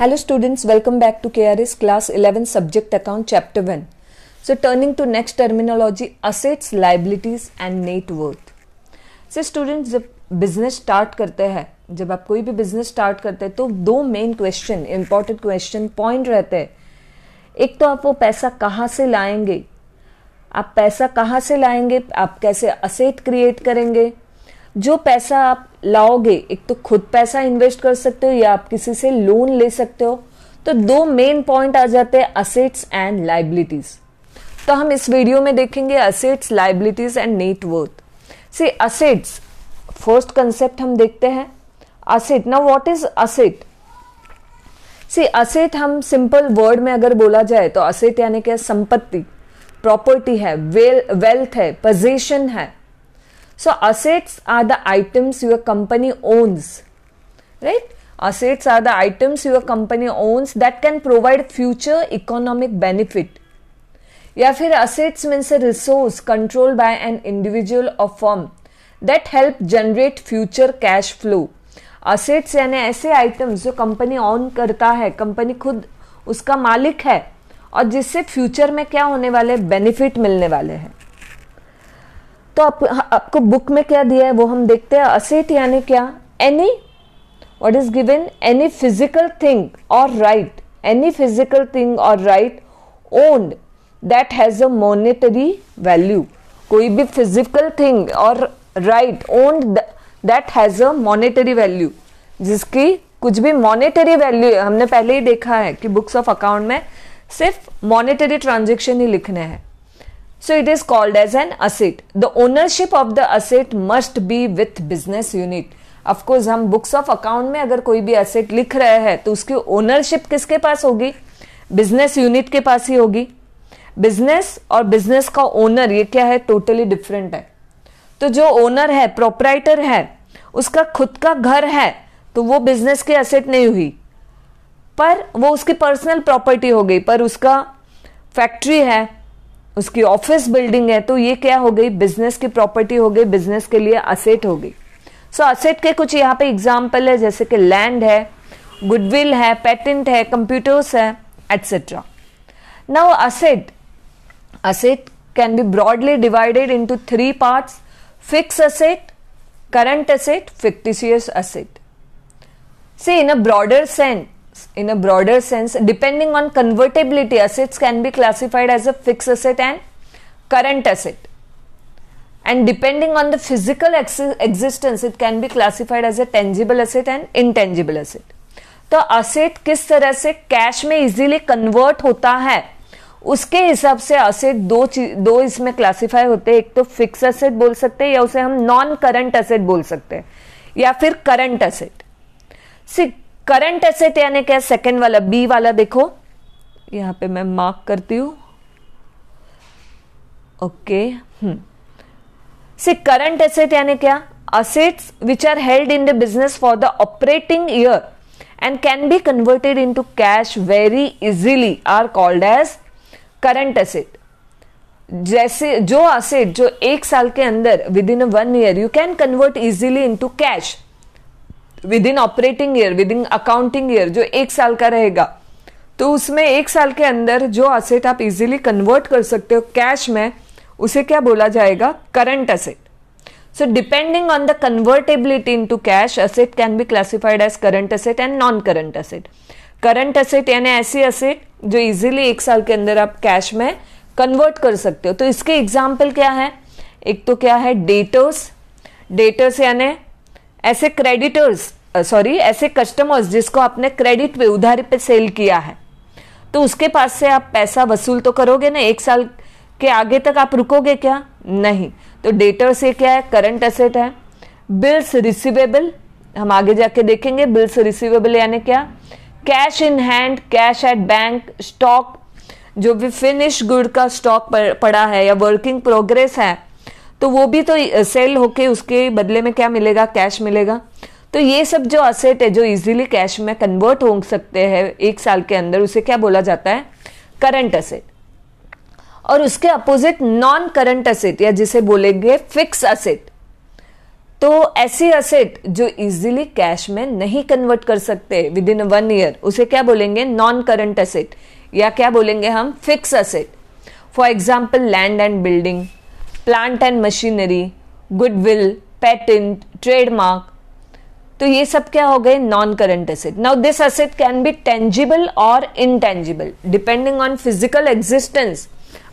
Hello students welcome back to KRS class eleven subject account chapter one so turning to next terminology assets liabilities and net worth so students जब business start करते हैं जब आप कोई भी business start करते हैं तो दो main question important question point रहते हैं एक तो आप वो पैसा कहाँ से लाएंगे आप पैसा कहाँ से लाएंगे आप कैसे असेट क्रिएट करेंगे जो पैसा आप लाओगे एक तो खुद पैसा इन्वेस्ट कर सकते हो या आप किसी से लोन ले सकते हो तो दो मेन पॉइंट आ जाते हैं असेट्स एंड लाइबिलिटीज तो हम इस वीडियो में देखेंगे assets liabilities and net worth see assets first concept हम देखते हैं असेट ना what is asset see asset हम सिंपल वर्ड में अगर बोला जाए तो असेट यानी क्या संपत्ति प्रॉपर्टी है वेल वेल्थ है पोजेशन है So, assets are the items your company owns, right? Assets are the items your company owns that can provide future economic benefit. या फिर assets means a resource control by an individual or firm that help generate future cash flow assets यानी ऐसे items जो company on करता है company खुद उसका मालिक है और जिससे फ्यूचर में क्या होने वाले बेनिफिट मिलने वाले हैं तो आप, आपको बुक में क्या दिया है वो हम देखते हैं असेट यानी क्या any what is given any physical thing or right any physical thing or right owned that has a monetary value कोई भी physical thing or right owned that has a monetary value जिसकी कुछ भी monetary value हमने पहले ही देखा है कि बुक्स ऑफ अकाउंट में सिर्फ मोनिटरी ट्रांजेक्शन ही लिखने हैं So it is called as an asset. The ownership of the asset must be with business unit. Of course हम बुक्स ऑफ अकाउंट में अगर कोई भी असेट लिख रहे हैं तो उसकी ओनरशिप किसके पास होगी बिजनेस यूनिट के पास ही होगी बिजनेस और बिजनेस का ओनर ये क्या है टोटली डिफरेंट है तो जो ओनर है प्रोपराइटर है उसका खुद का घर है तो वो बिजनेस की असेट नहीं हुई पर वो उसकी पर्सनल प्रॉपर्टी हो गई पर उसका फैक्ट्री है उसकी ऑफिस बिल्डिंग है तो ये क्या हो गई बिजनेस की प्रॉपर्टी हो गई बिजनेस के लिए असेट हो गई सो so, असेट के कुछ यहाँ पे एग्जाम्पल है जैसे कि लैंड है गुडविल है पेटेंट है कंप्यूटर्स है etcetera now asset asset can be broadly divided into three parts fix asset current asset fictitious asset see in a broader sense, in a broader sense depending on convertibility assets can be classified as a fixed asset and current asset and depending on the physical ex- existence it can be classified as a tangible asset and intangible asset तो asset किस तरह से cash में easily convert होता है उसके हिसाब से असेट दो दो इसमें क्लासिफाई होते हैं एक तो फिक्स असेट बोल सकते हैं या उसे हम नॉन करंट असेट बोल सकते हैं या फिर current asset see current asset यानी क्या सेकंड वाला बी वाला देखो यहां पे मैं मार्क करती हूं ओके से करंट एसेट यानी क्या assets which are held in the business for the operating year and can be converted into cash very easily are called as current asset जैसे जो असेट जो एक साल के अंदर within one year you can convert easily into cash within operating year within accounting year जो एक साल का रहेगा तो उसमें एक साल के अंदर जो असेट आप इजीली कन्वर्ट कर सकते हो कैश में उसे क्या बोला जाएगा current asset depending on the convertibility into cash asset can be classified as current asset and non current asset current asset यानी ऐसी असेट जो इजीली एक साल के अंदर आप कैश में कन्वर्ट कर सकते हो तो इसके एग्जाम्पल क्या है एक तो क्या है डेटर्स डेटर्स यानी ऐसे क्रेडिटर्स सॉरी ऐसे कस्टमर्स जिसको आपने क्रेडिट पे उधार पे सेल किया है तो उसके पास से आप पैसा वसूल तो करोगे ना एक साल के आगे तक आप रुकोगे क्या नहीं तो डेटर्स ये क्या है करंट असेट है बिल्स रिसीवेबल हम आगे जाके देखेंगे बिल्स रिसीवेबल यानी क्या cash in hand cash at bank stock जो भी फिनिश गुड का स्टॉक पड़ा है या वर्किंग प्रोग्रेस है तो वो भी तो सेल होके उसके बदले में क्या मिलेगा कैश मिलेगा तो ये सब जो असेट है जो इजीली कैश में कन्वर्ट हो सकते हैं एक साल के अंदर उसे क्या बोला जाता है करंट असेट और उसके अपोजिट नॉन करंट असेट या जिसे बोलेंगे फिक्स असेट तो ऐसी असेट जो इजीली कैश में नहीं कन्वर्ट कर सकते विद इन वन ईयर उसे क्या बोलेंगे नॉन करंट असेट या क्या बोलेंगे हम fix asset for example land and building plant and machinery goodwill patent trademark तो ये सब क्या हो गए non current asset now this asset can be tangible or intangible depending on physical existence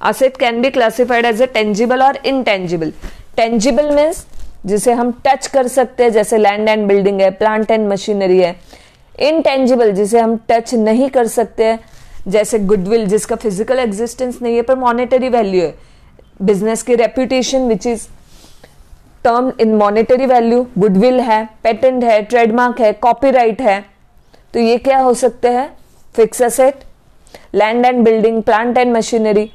asset can be classified as a tangible or intangible tangible means जिसे हम touch कर सकते हैं जैसे लैंड एंड बिल्डिंग है प्लांट एंड मशीनरी है intangible जिसे हम टच नहीं कर सकते हैं जैसे गुडविल जिसका फिजिकल एग्जिस्टेंस नहीं है पर मॉनेटरी वैल्यू है बिजनेस की reputation which is term in monetary value goodwill है पेटेंट है ट्रेडमार्क है कॉपीराइट है तो ये क्या हो सकते हैं fix asset land and building plant and machinery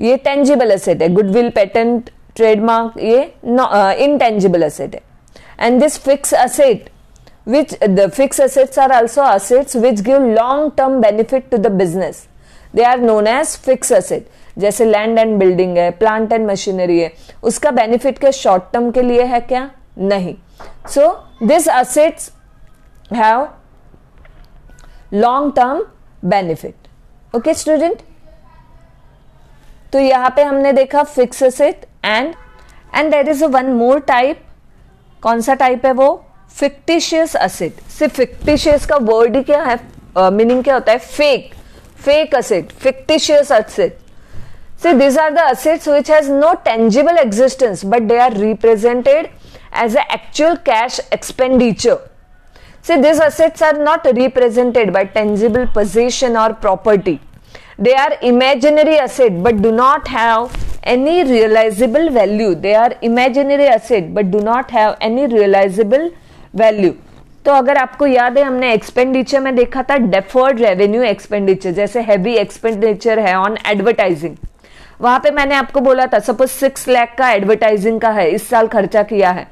ये टेंजिबल असेट है गुडविल पेटेंट ट्रेडमार्क ये इनटेंजिबल असेट uh, है and this fix asset which the fix assets are also assets which give long term benefit to the business they are known as fix asset जैसे land and building है plant and machinery है उसका benefit क्या short term के लिए है क्या नहीं so this assets have long term benefit okay student तो यहां पे हमने देखा fix asset and and there is one more type कौन सा टाइप है वो फिक्टिशियस असेट सिर्फ फिक्टिशियस का वर्ड ही क्या है मीनिंग uh, क्या होता है fake fake asset fictitious asset See, these are the assets which has no tangible existence, but they are represented as an actual cash expenditure. See, these assets are not represented by tangible possession or property. They are imaginary asset, but do not have any realizable value. They are imaginary asset, but do not have any realizable value. तो अगर आपको याद है हमने expenditure में देखा था deferred revenue expenditure जैसे हैवी एक्सपेंडिचर है ऑन एडवर्टाइजिंग वहां पे मैंने आपको बोला था सपोज सिक्स लैख का एडवर्टाइजिंग का है इस साल खर्चा किया है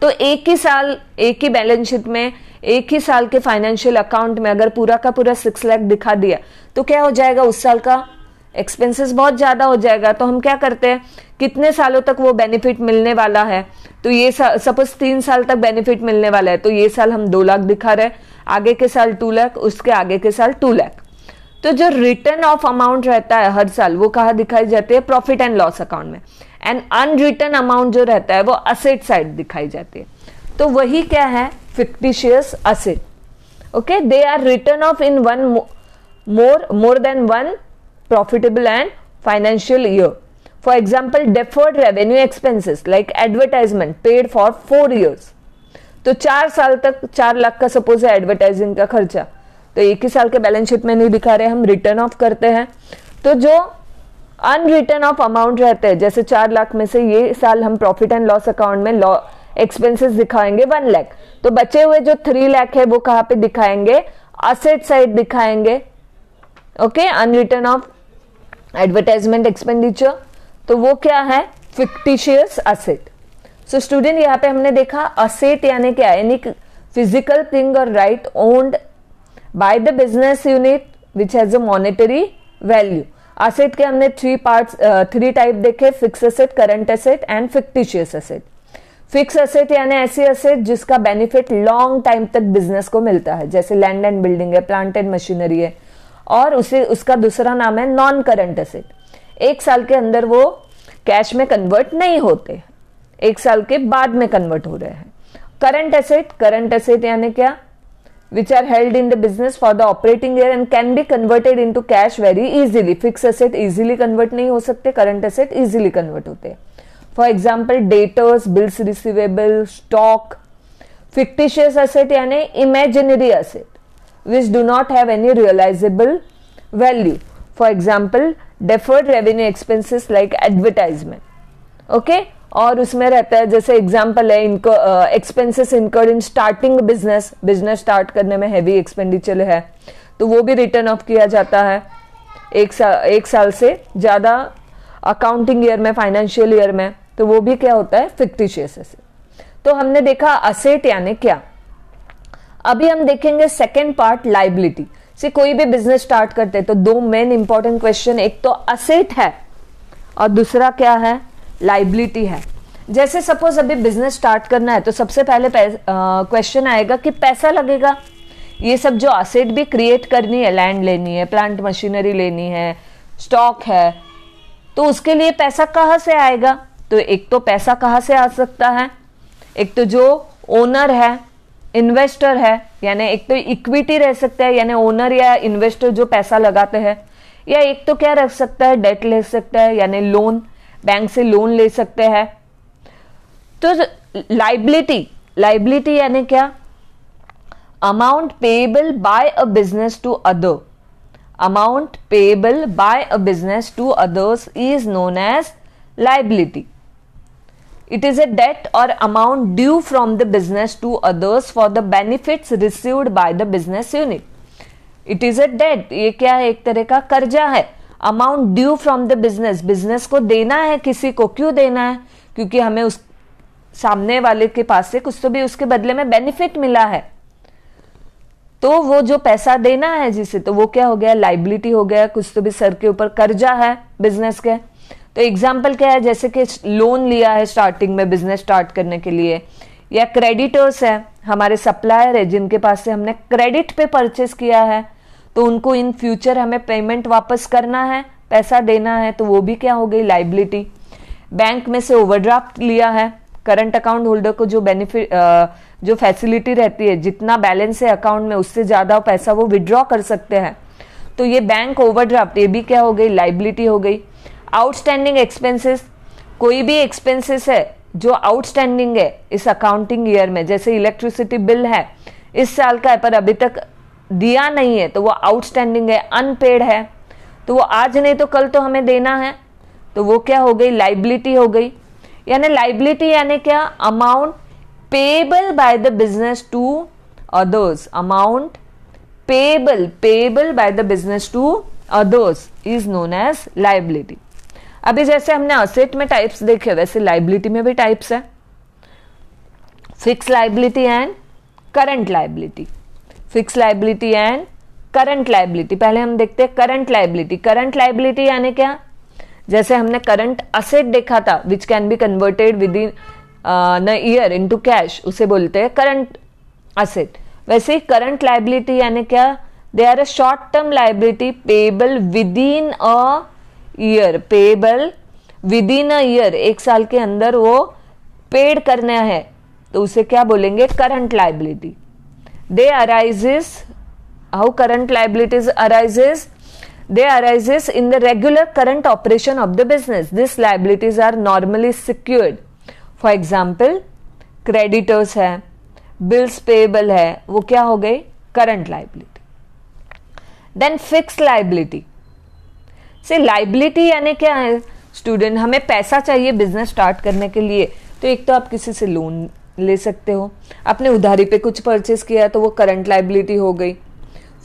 तो एक ही साल एक ही बैलेंस शीट में एक ही साल के फाइनेंशियल अकाउंट में अगर पूरा का पूरा सिक्स लैख दिखा दिया तो क्या हो जाएगा उस साल का एक्सपेंसेस बहुत ज़्यादा हो जाएगा तो हम क्या करते हैं कितने सालों तक वो बेनिफिट मिलने वाला है तो ये सपोज तीन साल तक बेनिफिट मिलने वाला है तो ये साल हम दो लाख दिखा रहे हैं आगे के साल टू लाख उसके आगे के साल टू लाख तो जो रिटर्न ऑफ अमाउंट रहता है हर साल वो कहा दिखाई जाती है प्रॉफिट एंड लॉस अकाउंट में एंड अनरिटर्न अमाउंट जो रहता है वो असेट साइड दिखाई जाती है तो वही क्या है fictitious asset okay they are written off in one more more than one profitable and financial year for example deferred revenue expenses like advertisement paid for four years तो चार साल तक चार लाख का सपोज है एडवर्टाइजिंग का खर्चा तो एक ही साल के बैलेंस शीट में नहीं दिखा रहे हम रिटर्न ऑफ करते हैं तो जो अनरिटर्न ऑफ अमाउंट रहते हैं जैसे चार लाख में से ये साल हम प्रॉफिट एंड लॉस अकाउंट में लॉ एक्सपेंसेस दिखाएंगे वन लाख तो बचे हुए जो थ्री लाख है वो कहाँ पे दिखाएंगे असेट साइड दिखाएंगे okay unwritten off advertisement expenditure तो वो क्या है फिक्टिशियस असेट सो स्टूडेंट यहाँ पे हमने देखा असेट यानी क्या यानी physical thing or right owned by the business unit which has a monetary value asset के हमने थ्री पार्ट थ्री टाइप देखे fix asset current asset and fictitious asset fix asset यानी ऐसी असेट जिसका बेनिफिट लॉन्ग टाइम तक business को मिलता है जैसे लैंड एंड बिल्डिंग है प्लांट एंड मशीनरी है और उसे उसका दूसरा नाम है नॉन करंट असेट एक साल के अंदर वो कैश में कन्वर्ट नहीं होते एक साल के बाद में कन्वर्ट हो रहे हैं करंट एसेट करंट एसेट यानी क्या which are held in the business for the operating year and can be converted into cash very easily fixed asset easily convert नहीं हो सकते current asset easily convert होते for example debtors bills receivable stock fictitious asset यानी imaginary asset which do not have any realizable value for example deferred revenue expenses like advertisement okay और उसमें रहता है जैसे एग्जाम्पल है इनको expenses incurred in starting business business start करने में हैवी एक्सपेंडिचर है तो वो भी रिटर्न ऑफ किया जाता है एक साल एक साल से ज़्यादा अकाउंटिंग ईयर में फाइनेंशियल ईयर में तो वो भी क्या होता है फिक्टिशियस से तो हमने देखा असेट यानी क्या अभी हम देखेंगे सेकेंड पार्ट लाइबिलिटी से कोई भी बिजनेस स्टार्ट करते हैं तो दो मेन इंपॉर्टेंट क्वेश्चन एक तो असेट है और दूसरा क्या है लाइबिलिटी है जैसे सपोज अभी बिजनेस स्टार्ट करना है तो सबसे पहले क्वेश्चन आएगा कि पैसा लगेगा ये सब जो असेट भी क्रिएट करनी है लैंड लेनी है प्लांट मशीनरी लेनी है स्टॉक है तो उसके लिए पैसा कहाँ से आएगा तो एक तो पैसा कहाँ से आ सकता है एक तो जो ओनर है इन्वेस्टर है यानी एक तो इक्विटी रह सकता है यानी ओनर या इन्वेस्टर जो पैसा लगाते हैं या एक तो क्या रख सकता है डेट ले सकता है यानी लोन बैंक से लोन ले सकते हैं तो लाइबिलिटी लाइबिलिटी यानी क्या amount payable by a business to other amount payable by a business to others is known as liability it is a debt or amount due from the business to others for the benefits received by the business unit it is a debt ये क्या है एक तरह का कर्जा है amount due from the business business को देना है किसी को क्यों देना है क्योंकि हमें उस सामने वाले के पास से कुछ तो भी उसके बदले में बेनिफिट मिला है तो वो जो पैसा देना है जिसे तो वो क्या हो गया लाइबिलिटी हो गया कुछ तो भी सर के ऊपर कर्जा है बिजनेस के तो एग्जाम्पल क्या है जैसे कि लोन लिया है स्टार्टिंग में बिजनेस स्टार्ट करने के लिए या क्रेडिटर्स है हमारे सप्लायर है जिनके पास से हमने क्रेडिट पे परचेस किया है तो उनको इन फ्यूचर हमें पेमेंट वापस करना है पैसा देना है तो वो भी क्या हो गई लाइबिलिटी बैंक में से ओवरड्राफ्ट लिया है करंट अकाउंट होल्डर को जो बेनिफिट जो फैसिलिटी रहती है जितना बैलेंस है अकाउंट में उससे ज़्यादा पैसा वो विड्रॉ कर सकते हैं तो ये बैंक ओवरड्राफ्ट ये भी क्या हो गई लाइबिलिटी हो गई आउटस्टैंडिंग एक्सपेंसेस कोई भी एक्सपेंसेस है जो आउटस्टैंडिंग है इस अकाउंटिंग ईयर में जैसे इलेक्ट्रिसिटी बिल है इस साल का है पर अभी तक दिया नहीं है तो वो आउटस्टैंडिंग है अनपेड है तो वो आज नहीं तो कल तो हमें देना है तो वो क्या हो गई लाइबिलिटी हो गई यानी लाइबिलिटी यानी क्या amount payable by the business to others amount payable payable by the business to others is known as liability अभी जैसे हमने असेट में टाइप्स देखे वैसे लाइबिलिटी में भी टाइप्स है fix liability and current liability fix liability and current liability पहले हम देखते हैं करंट लाइबिलिटी करंट लाइबिलिटी यानी क्या जैसे हमने करंट असेट देखा था which can be converted within a year to cash उसे बोलते हैं करंट असेट वैसे ही करंट लाइबिलिटी यानी क्या they are a short term liability payable within a year payable within a year एक साल के अंदर वो पेड करना है तो उसे क्या बोलेंगे current liability they arises how current liabilities arises they arises in the regular current operation of the business this liabilities are normally secured for example creditors hai bills payable hai wo kya ho gayi current liability then fixed liability से liability यानी क्या है student हमें पैसा चाहिए business start करने के लिए तो एक तो आप किसी से लोन ले सकते हो आपने उधारी पे कुछ परचेस किया तो वो करंट लाइबिलिटी हो गई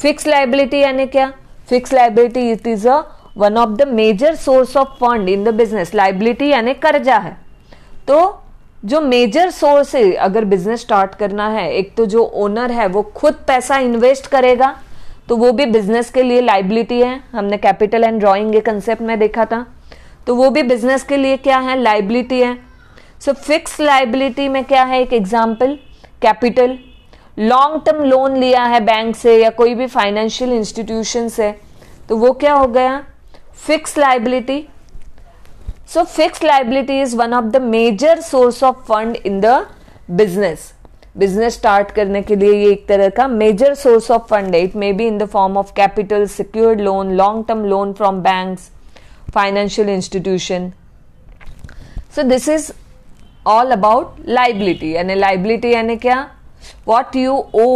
फिक्स लाइबिलिटी यानी क्या fix liability it is a one of the major source of fund in the business liability यानी कर्जा है तो जो मेजर सोर्स है अगर बिजनेस स्टार्ट करना है एक तो जो ओनर है वो खुद पैसा इन्वेस्ट करेगा तो वो भी बिजनेस के लिए लाइबिलिटी है हमने कैपिटल एंड ड्रॉइंग के कंसेप्ट में देखा था तो वो भी बिजनेस के लिए क्या है लाइबिलिटी है सो फिक्स लाइबिलिटी में क्या है एक example capital long term loan लिया है बैंक से या कोई भी फाइनेंशियल इंस्टीट्यूशन से तो वो क्या हो गया fix liability so fix liability is one of the major source of fund in the business business start करने के लिए ये एक तरह का मेजर सोर्स ऑफ फंड है it may be in the form of capital secured loan long term loan from banks financial institution so this is all about liability यानी liability यानी क्या what you owe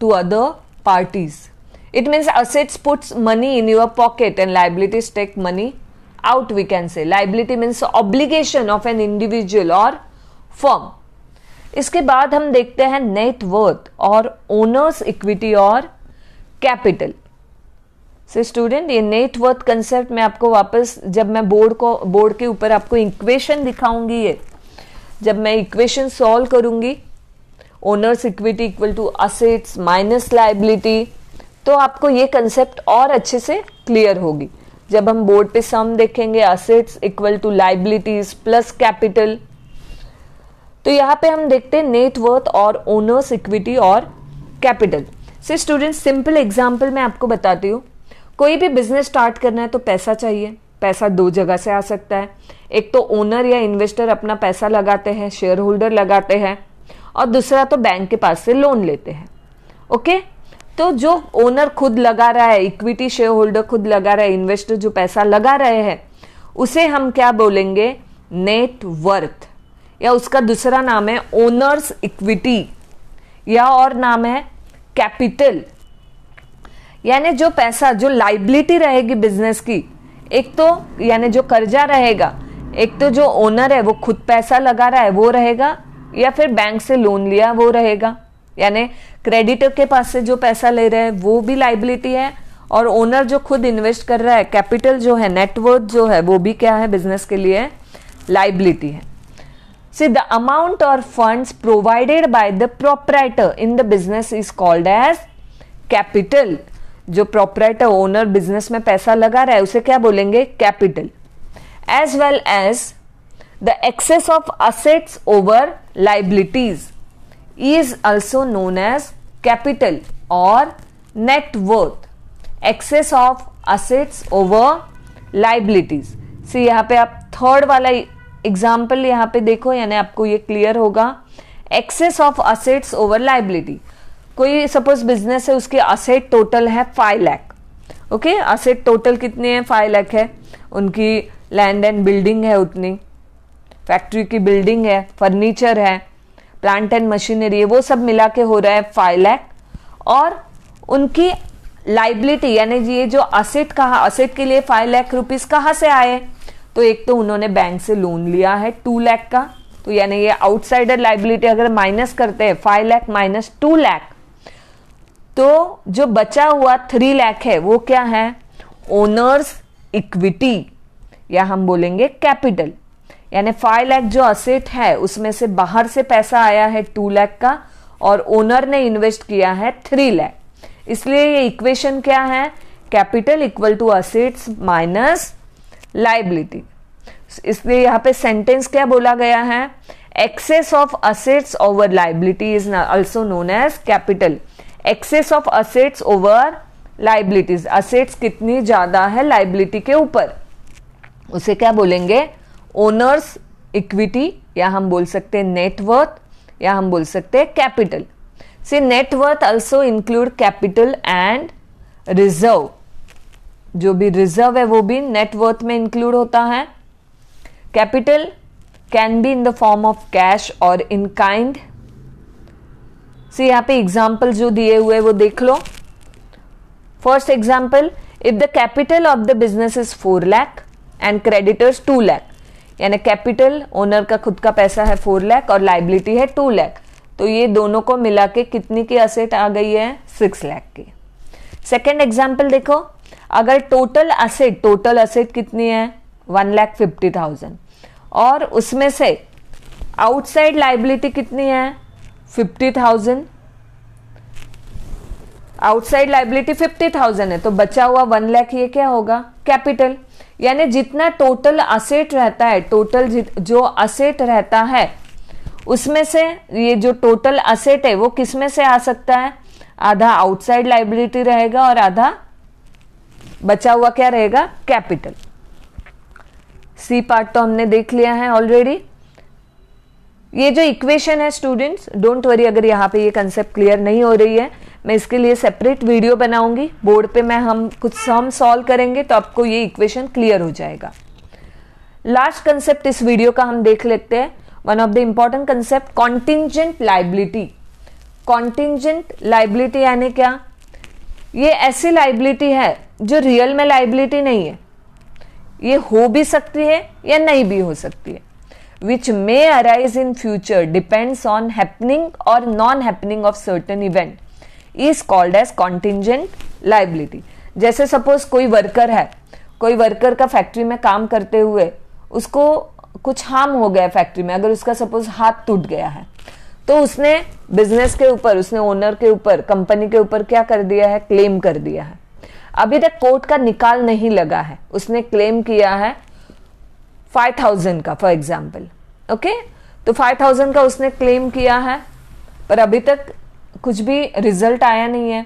to other parties it means assets puts money in your pocket and liabilities take money out we can say liability means obligation of an individual or firm इसके बाद हम देखते हैं net worth or owner's equity or capital से student ये net worth concept में आपको वापस जब मैं बोर्ड को बोर्ड के ऊपर आपको इक्वेशन दिखाऊंगी ये जब मैं इक्वेशन सॉल्व करूंगी owner's equity equal to assets minus liability तो आपको ये कंसेप्ट और अच्छे से क्लियर होगी जब हम बोर्ड पे सम देखेंगे assets equal to liabilities plus capital तो यहाँ पे हम देखते हैं net worth or owner's equity or capital से स्टूडेंट सिंपल एग्जाम्पल मैं आपको बताती हूँ कोई भी बिजनेस स्टार्ट करना है तो पैसा चाहिए पैसा दो जगह से आ सकता है एक तो ओनर या इन्वेस्टर अपना पैसा लगाते हैं शेयर होल्डर लगाते हैं और दूसरा तो बैंक के पास से लोन लेते हैं ओके तो जो ओनर खुद लगा रहा है इक्विटी शेयर होल्डर खुद लगा रहा है इन्वेस्टर जो पैसा लगा रहे हैं उसे हम क्या बोलेंगे नेटवर्थ या उसका दूसरा नाम है ओनर्स इक्विटी या और नाम है कैपिटल यानी जो पैसा जो लाइबिलिटी रहेगी बिजनेस की एक तो यानी जो कर्जा रहेगा एक तो जो ओनर है वो खुद पैसा लगा रहा है वो रहेगा या फिर बैंक से लोन लिया वो रहेगा यानी क्रेडिटर के पास से जो पैसा ले रहे हैं वो भी लाइबिलिटी है और ओनर जो खुद इन्वेस्ट कर रहा है कैपिटल जो है नेटवर्थ जो है वो भी क्या है बिजनेस के लिए लाइबिलिटी है see the amount or funds provided by the proprietor in the business is called as capital जो प्रोपराइटर ओनर बिजनेस में पैसा लगा रहा है उसे क्या बोलेंगे capital as well as the excess of assets over liabilities is also known as capital or net worth excess of assets over liabilities see यहाँ पे आप थर्ड वाला एग्जाम्पल यहाँ पे देखो यानी आपको ये क्लियर होगा excess of assets over liability कोई सपोज बिजनेस है उसके असेट टोटल है five lakh okay asset total कितने हैं फाइव लैख है उनकी लैंड एंड बिल्डिंग है उतनी फैक्ट्री की बिल्डिंग है फर्नीचर है प्लांट एंड मशीनरी है वो सब मिला के हो रहा है फाइव लैख और उनकी लाइबिलिटी यानी ये जो असेट कहा असेट के लिए फाइव लैख रुपीज़ कहाँ से आए तो एक तो उन्होंने बैंक से लोन लिया है टू लैख का तो यानी ये आउटसाइडर लाइबिलिटी अगर माइनस करते हैं five lakh minus two lakh तो जो बचा हुआ थ्री लैख है वो क्या है ओनर्स इक्विटी या हम बोलेंगे कैपिटल यानी फाइव लैख जो असेट है उसमें से बाहर से पैसा आया है टू लैख का और ओनर ने इन्वेस्ट किया है थ्री लैख इसलिए ये इक्वेशन क्या है capital equal to assets minus liability इसलिए यहाँ पे सेंटेंस क्या बोला गया है excess of assets over liability is also known as capital excess of assets over liabilities assets कितनी ज़्यादा है लाइबिलिटी के ऊपर उसे क्या बोलेंगे ओनर्स इक्विटी या हम बोल सकते हैं नेटवर्थ या हम बोल सकते हैं capital see net worth also include capital and reserve जो भी रिजर्व है वो भी नेटवर्थ में इंक्लूड होता है capital can be in the form of cash or in kind सी यहाँ पे एग्जाम्पल जो दिए हुए वो देख लो first example if the capital of the business is four lakh and creditors two lakh यानी कैपिटल ओनर का खुद का पैसा है फोर लैख और लाइबिलिटी है टू लैख तो ये दोनों को मिला के कितनी की असेट आ गई है सिक्स लैख की सेकेंड एग्जाम्पल देखो अगर टोटल असेट टोटल असेट कितनी है वन लैख फिफ्टी थाउजेंड और उसमें से आउटसाइड लाइबिलिटी कितनी है fifty thousand outside liability fifty thousand है तो बचा हुआ वन लाख ये क्या होगा कैपिटल यानी जितना टोटल असेट रहता है टोटल जो असेट रहता है उसमें से ये जो टोटल असेट है वो किसमें से आ सकता है आधा आउटसाइड लाइबिलिटी रहेगा और आधा बचा हुआ क्या रहेगा कैपिटल सी पार्ट तो हमने देख लिया है ऑलरेडी ये जो इक्वेशन है स्टूडेंट्स डोंट वरी अगर यहाँ पे ये कंसेप्ट क्लियर नहीं हो रही है मैं इसके लिए सेपरेट वीडियो बनाऊंगी बोर्ड पे मैं हम कुछ सम सॉल्व करेंगे तो आपको ये इक्वेशन क्लियर हो जाएगा लास्ट कंसेप्ट इस वीडियो का हम देख लेते हैं one of the important concept contingent liability contingent liability यानी क्या ये ऐसी लाइबिलिटी है जो रियल में लाइबिलिटी नहीं है ये हो भी सकती है या नहीं भी हो सकती है which may arise in future depends on happening or non happening of certain event is called as contingent liability जैसे सपोज कोई वर्कर है कोई वर्कर का फैक्ट्री में काम करते हुए उसको कुछ हार्म हो गया फैक्ट्री में अगर उसका सपोज हाथ टूट गया है तो उसने बिजनेस के ऊपर उसने ओनर के ऊपर कंपनी के ऊपर क्या कर दिया है क्लेम कर दिया है अभी तक कोर्ट का निकाल नहीं लगा है उसने क्लेम किया है फाइव थाउजेंड का फॉर एग्जाम्पल ओके तो फाइव थाउजेंड का उसने क्लेम किया है पर अभी तक कुछ भी रिजल्ट आया नहीं है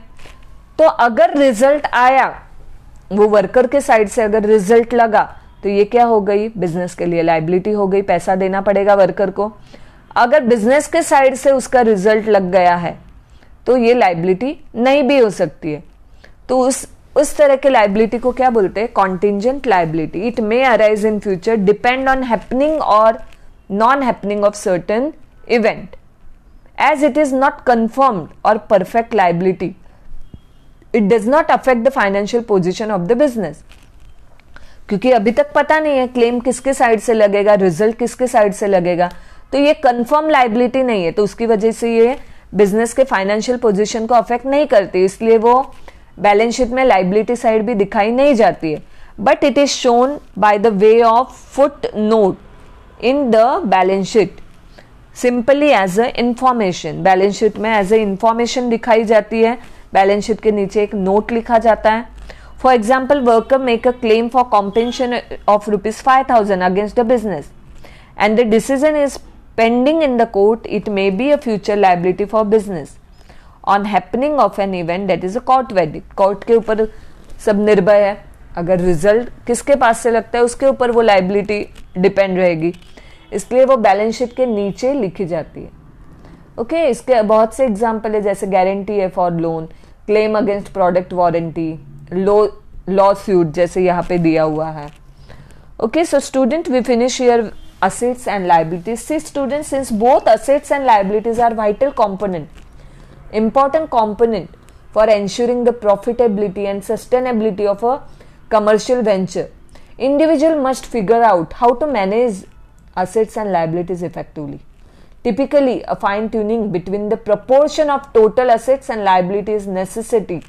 तो अगर रिजल्ट आया वो वर्कर के साइड से अगर रिजल्ट लगा तो ये क्या हो गई बिजनेस के लिए लाइबिलिटी हो गई पैसा देना पड़ेगा वर्कर को अगर बिजनेस के साइड से उसका रिजल्ट लग गया है तो ये लाइबिलिटी नहीं भी हो सकती है तो उस उस तरह के लाइबिलिटी को क्या बोलते हैं contingent liability it may arise in future depend on happening और non happening of certain event as it is not confirmed और perfect liability it does not affect the financial position of the business क्योंकि अभी तक पता नहीं है claim किसके side से लगेगा रिजल्ट किसके साइड से लगेगा तो ये कन्फर्म लाइबिलिटी नहीं है तो उसकी वजह से ये बिजनेस के फाइनेंशियल पोजिशन को अफेक्ट नहीं करती इसलिए वो बैलेंस शीट में लाइबिलिटी साइड भी दिखाई नहीं जाती है but it is shown by the way of foot note in the balance sheet simply as a information balance sheet में एज अ इंफॉर्मेशन दिखाई जाती है बैलेंस शीट के नीचे एक नोट लिखा जाता है for example worker make a claim for compensation of rupees five thousand against the business and the decision is pending in the court it may be a future liability for business on happening of an event that is a court verdict court के ऊपर सब निर्भय है अगर result किसके पास से लगता है उसके ऊपर वो लाइबिलिटी डिपेंड रहेगी इसलिए वो बैलेंस शीट के नीचे लिखी जाती है ओके okay, इसके बहुत से एग्जाम्पल है जैसे गारंटी है for loan claim against product warranty law lawsuit जैसे यहाँ पे दिया हुआ है okay so student we finish your assets and liabilities see student since both assets and liabilities are vital component important component for ensuring the profitability and sustainability of a commercial venture. Individual must figure out how to manage assets and liabilities effectively. Typically, a fine tuning between the proportion of total assets and liabilities necessity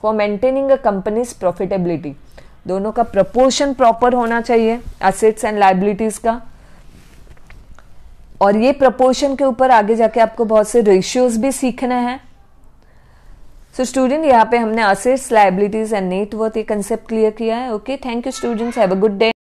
for maintaining a company's profitability. दोनों का proportion proper होना चाहिए assets and liabilities का और ये proportion के ऊपर आगे जाके आपको बहुत से रेशियोज भी सीखने हैं सो स्टूडेंट यहाँ पे हमने असेट्स लाइबिलिटीज एंड नेटवर्थ ये कंसेप्ट क्लियर किया है okay thank you students have a good day